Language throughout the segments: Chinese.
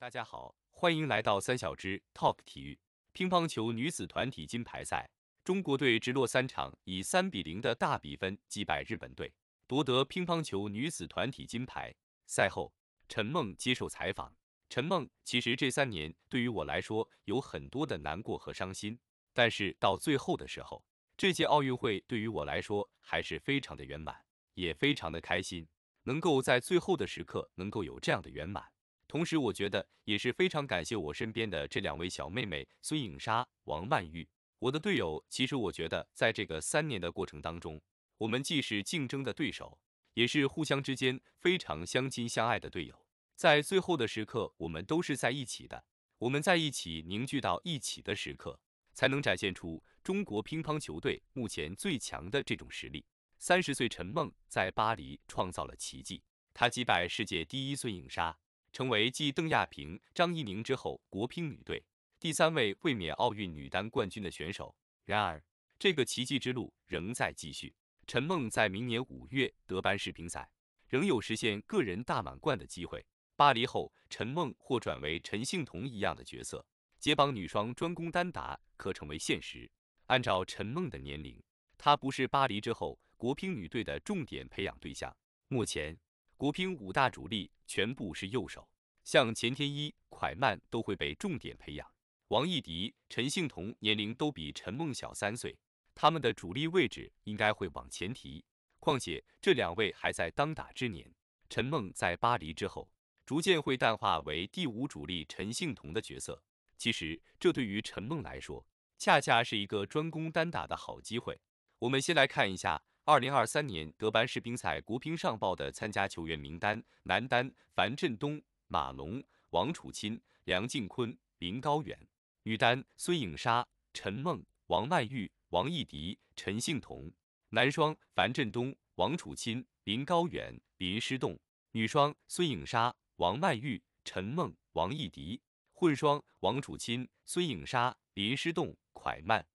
大家好，欢迎来到三小只 Talk 体育。乒乓球女子团体金牌赛，中国队直落三场，以三比零的大比分击败日本队，夺得乒乓球女子团体金牌。赛后，陈梦接受采访。陈梦，其实这三年对于我来说有很多的难过和伤心，但是到最后的时候，这届奥运会对于我来说还是非常的圆满，也非常的开心，能够在最后的时刻能够有这样的圆满。同时，我觉得也是非常感谢我身边的这两位小妹妹孙颖莎、王曼玉，我的队友。其实，我觉得在这个三年的过程当中，我们既是竞争的对手，也是互相之间非常相亲相爱的队友。在最后的时刻，我们都是在一起的。我们在一起凝聚到一起的时刻，才能展现出中国乒乓球队目前最强的这种实力。三十岁陈梦在巴黎创造了奇迹，她击败世界第一孙颖莎。成为继邓亚萍、张怡宁之后，国乒女队第三位卫冕奥运女单冠军的选手。然而，这个奇迹之路仍在继续。陈梦在明年五月德班世乒赛仍有实现个人大满贯的机会。巴黎后，陈梦或转为陈幸同一样的角色，接棒女双，专攻单打，可成为现实。按照陈梦的年龄，她不是巴黎之后国乒女队的重点培养对象。目前。国乒五大主力全部是右手，像钱天一、蒯曼都会被重点培养。王艺迪、陈幸同年龄都比陈梦小三岁，他们的主力位置应该会往前提。况且这两位还在当打之年，陈梦在巴黎之后，逐渐会淡化为第五主力陈幸同的角色。其实这对于陈梦来说，恰恰是一个专攻单打的好机会。我们先来看一下。二零二三年德班世乒赛国乒上报的参加球员名单：男单樊振东、马龙、王楚钦、梁靖昆、林高远；女单孙颖莎、陈梦、王曼玉、王艺迪、陈幸同；男双樊振东、王楚钦、林高远、林诗栋；女双孙颖莎、王曼玉、陈梦、王艺迪；混双王楚钦、孙颖莎、林诗栋、蒯曼。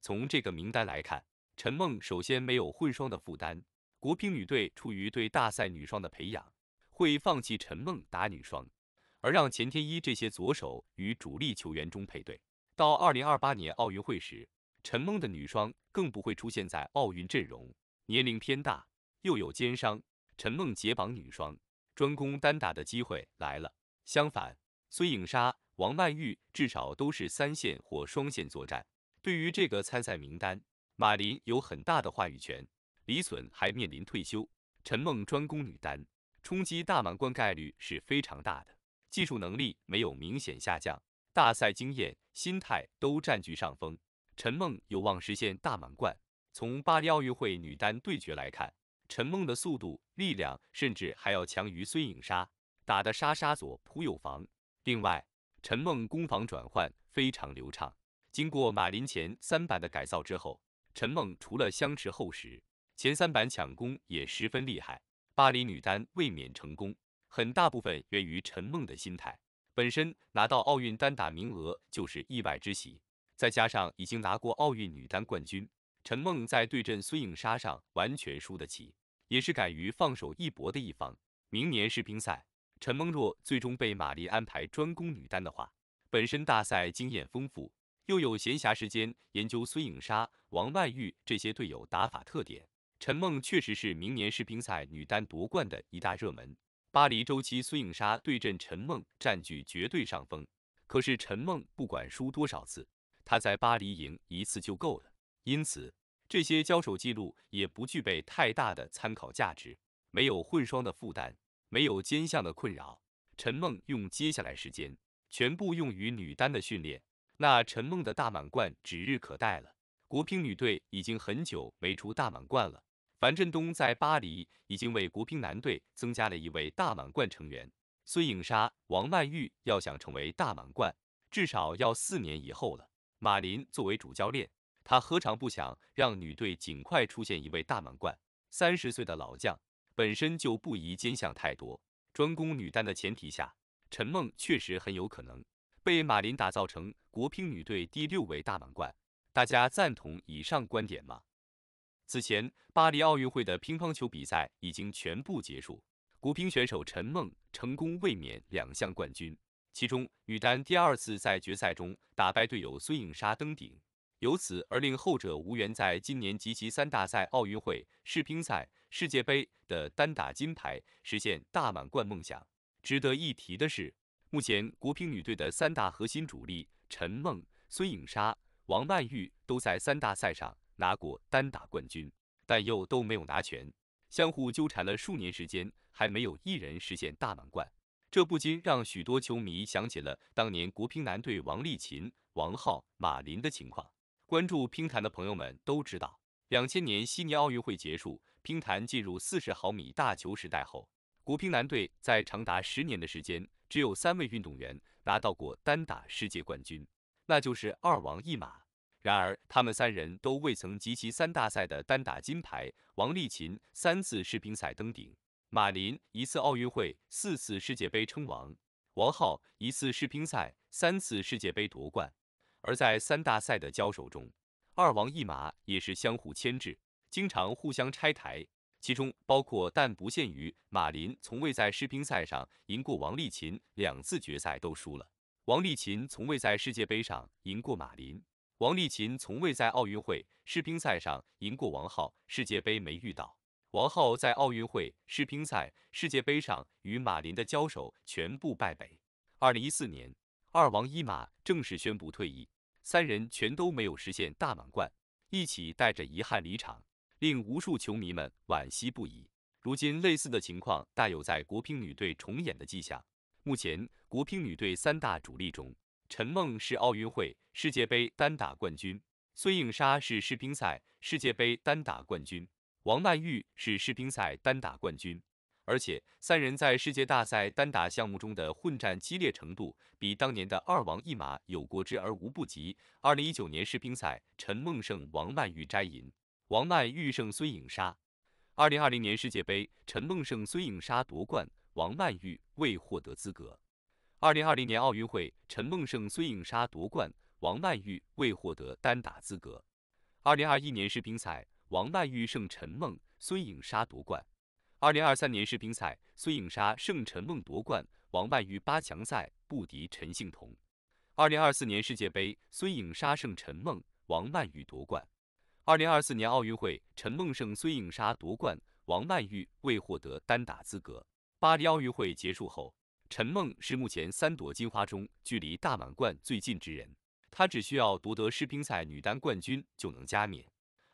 从这个名单来看。陈梦首先没有混双的负担，国乒女队出于对大赛女双的培养，会放弃陈梦打女双，而让钱天一这些左手与主力球员中配对。到二零二八年奥运会时，陈梦的女双更不会出现在奥运阵容，年龄偏大，又有肩伤，陈梦解绑女双，专攻单打的机会来了。相反，孙颖莎、王曼玉至少都是三线或双线作战，对于这个参赛名单。马琳有很大的话语权，李隼还面临退休，陈梦专攻女单，冲击大满贯概率是非常大的。技术能力没有明显下降，大赛经验、心态都占据上风，陈梦有望实现大满贯。从巴黎奥运会女单对决来看，陈梦的速度、力量甚至还要强于孙颖莎，打得莎莎左扑右防。另外，陈梦攻防转换非常流畅。经过马琳前三板的改造之后。陈梦除了相持厚实，前三板抢攻也十分厉害。巴黎女单卫冕成功，很大部分源于陈梦的心态。本身拿到奥运单打名额就是意外之喜，再加上已经拿过奥运女单冠军，陈梦在对阵孙颖莎上完全输得起，也是敢于放手一搏的一方。明年世乒赛，陈梦若最终被马丽安排专攻女单的话，本身大赛经验丰富。又有闲暇时间研究孙颖莎、王曼玉这些队友打法特点。陈梦确实是明年世乒赛女单夺冠的一大热门。巴黎周期孙颖莎对阵陈梦占据绝对上风，可是陈梦不管输多少次，她在巴黎赢一次就够了。因此，这些交手记录也不具备太大的参考价值。没有混双的负担，没有兼项的困扰，陈梦用接下来时间全部用于女单的训练。那陈梦的大满贯指日可待了。国乒女队已经很久没出大满贯了。樊振东在巴黎已经为国乒男队增加了一位大满贯成员。孙颖莎、王曼玉要想成为大满贯，至少要四年以后了。马琳作为主教练，他何尝不想让女队尽快出现一位大满贯？三十岁的老将本身就不宜兼项太多，专攻女单的前提下，陈梦确实很有可能。被马琳打造成国乒女队第六位大满贯，大家赞同以上观点吗？此前巴黎奥运会的乒乓球比赛已经全部结束，国乒选手陈梦成功卫冕两项冠军，其中女单第二次在决赛中打败队友孙颖莎登顶，由此而令后者无缘在今年及其三大赛奥运会世乒赛世界杯的单打金牌实现大满贯梦想。值得一提的是。目前，国乒女队的三大核心主力陈梦、孙颖莎、王曼玉都在三大赛上拿过单打冠军，但又都没有拿全，相互纠缠了数年时间，还没有一人实现大满贯。这不禁让许多球迷想起了当年国乒男队王励勤、王皓、马林的情况。关注乒坛的朋友们都知道，两千年悉尼奥运会结束，乒坛进入四十毫米大球时代后，国乒男队在长达十年的时间。只有三位运动员拿到过单打世界冠军，那就是二王一马。然而，他们三人都未曾集齐三大赛的单打金牌。王励勤三次世乒赛登顶，马琳一次奥运会、四次世界杯称王，王浩一次世乒赛、三次世界杯夺冠。而在三大赛的交手中，二王一马也是相互牵制，经常互相拆台。其中包括，但不限于：马林从未在世乒赛上赢过王励勤，两次决赛都输了；王励勤从未在世界杯上赢过马林；王励勤从未在奥运会世乒赛上赢过王浩，世界杯没遇到；王浩在奥运会世乒赛、世界杯上与马林的交手全部败北。二零一四年，二王一马正式宣布退役，三人全都没有实现大满贯，一起带着遗憾离场。令无数球迷们惋惜不已。如今，类似的情况大有在国乒女队重演的迹象。目前，国乒女队三大主力中，陈梦是奥运会、世界杯单打冠军，孙颖莎是世乒赛、世界杯单打冠军，王曼玉是世乒赛单打冠军。而且，三人在世界大赛单打项目中的混战激烈程度，比当年的二王一马有过之而无不及。二零一九年世乒赛，陈梦胜王曼玉摘银。王曼昱胜孙颖莎。二零二零年世界杯，陈梦胜孙颖莎夺冠，王曼玉未获得资格。二零二零年奥运会，陈梦胜孙颖莎夺冠，王曼玉未获得单打资格。二零二一年世乒赛，王曼玉胜陈梦，孙颖莎夺冠。二零二三年世乒赛，孙颖莎胜陈梦夺冠，王曼玉八强赛不敌陈幸同。二零二四年世界杯，孙颖莎胜陈梦，王曼玉夺冠。二零二四年奥运会，陈梦胜孙颖莎夺冠，王曼玉未获得单打资格。巴黎奥运会结束后，陈梦是目前三朵金花中距离大满贯最近之人，她只需要夺得世乒赛女单冠军就能加冕。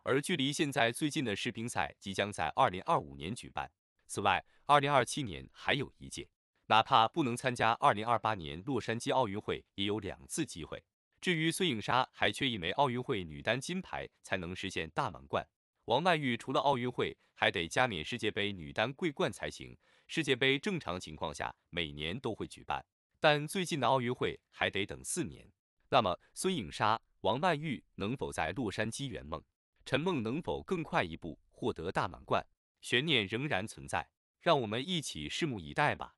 而距离现在最近的世乒赛即将在二零二五年举办，此外，二零二七年还有一届，哪怕不能参加二零二八年洛杉矶奥运会，也有两次机会。至于孙颖莎，还缺一枚奥运会女单金牌才能实现大满贯。王曼玉除了奥运会，还得加冕世界杯女单桂冠才行。世界杯正常情况下每年都会举办，但最近的奥运会还得等四年。那么孙颖莎、王曼玉能否在洛杉矶圆梦？陈梦能否更快一步获得大满贯？悬念仍然存在，让我们一起拭目以待吧。